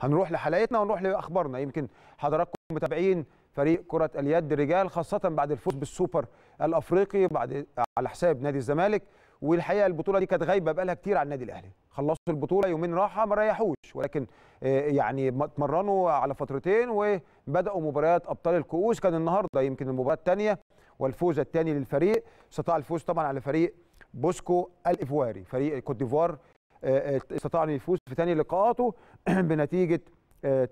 هنروح لحلقتنا ونروح لاخبارنا يمكن حضراتكم متابعين فريق كرة اليد رجال خاصة بعد الفوز بالسوبر الأفريقي بعد على حساب نادي الزمالك والحقيقة البطولة دي كانت غايبة بقالها كتير على النادي الأهلي خلصوا البطولة يومين راحة ما ريحوش ولكن آه، يعني اتمرنوا على فترتين وبدأوا مباريات أبطال الكؤوس كان النهاردة يمكن المباراة الثانية والفوز الثاني للفريق استطاع الفوز طبعا على فريق بوسكو الإفواري فريق الكوت ديفوار آه، آه، استطاع ان يفوز في ثاني لقاءاته بنتيجه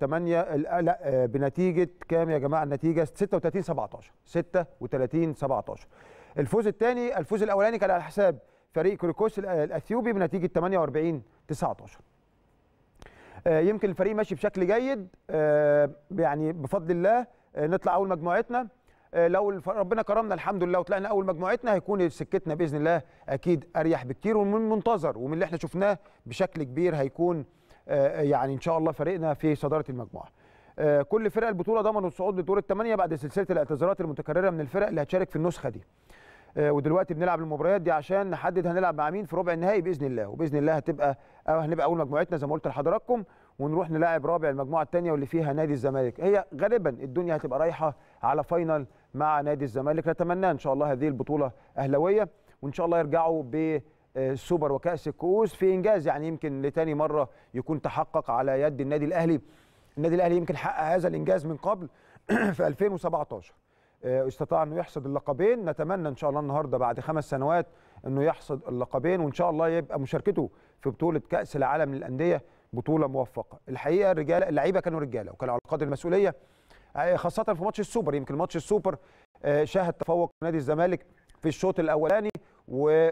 8 آه، لا بنتيجه كام يا جماعه النتيجه 36 17 36 17 الفوز الثاني الفوز الاولاني كان على حساب فريق كريكوس الاثيوبي بنتيجه 48 19 يمكن الفريق ماشي بشكل جيد يعني بفضل الله نطلع اول مجموعتنا آه، لو ربنا كرمنا الحمد لله وطلعنا اول مجموعتنا هيكون سكتنا باذن الله اكيد اريح بكتير ومن المنتظر ومن اللي احنا شفناه بشكل كبير هيكون آه، آه، يعني ان شاء الله فريقنا في صداره المجموعه. كل فرق البطوله ضمنوا الصعود لدور الثمانيه بعد سلسله الاعتذارات المتكرره من الفرق اللي هتشارك في النسخه دي. آه، ودلوقتي بنلعب المباريات دي عشان نحدد هنلعب مع مين في ربع النهائي باذن الله وباذن الله هتبقى هنبقى اول مجموعتنا زي ما قلت لحضراتكم ونروح نلاعب رابع المجموعه الثانيه واللي فيها نادي الزمالك هي غالبا الدنيا هتبقى رايحه على فاينل مع نادي الزمالك نتمنى ان شاء الله هذه البطوله اهلاويه وان شاء الله يرجعوا ب السوبر آه، وكاس الكؤوس في انجاز يعني يمكن لتاني مره يكون تحقق على يد النادي الاهلي النادي الاهلي يمكن حقق هذا الانجاز من قبل في 2017 آه، استطاع انه يحصد اللقبين نتمنى ان شاء الله النهارده بعد خمس سنوات انه يحصد اللقبين وان شاء الله يبقى مشاركته في بطوله كاس العالم للانديه بطوله موفقه الحقيقه الرجاله اللعيبه كانوا رجاله وكانوا على قدر المسؤوليه آه، خاصه في ماتش السوبر يمكن ماتش السوبر آه، شاهد تفوق نادي الزمالك في الشوط الاولاني و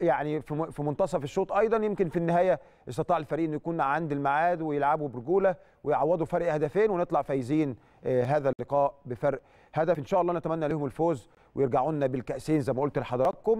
يعني في منتصف الشوط ايضا يمكن في النهايه استطاع الفريق انه يكون عند الميعاد ويلعبوا برجوله ويعوضوا فرق هدفين ونطلع فايزين هذا اللقاء بفرق هدف ان شاء الله نتمنى لهم الفوز ويرجعوا لنا بالكاسين زي ما قلت لحضراتكم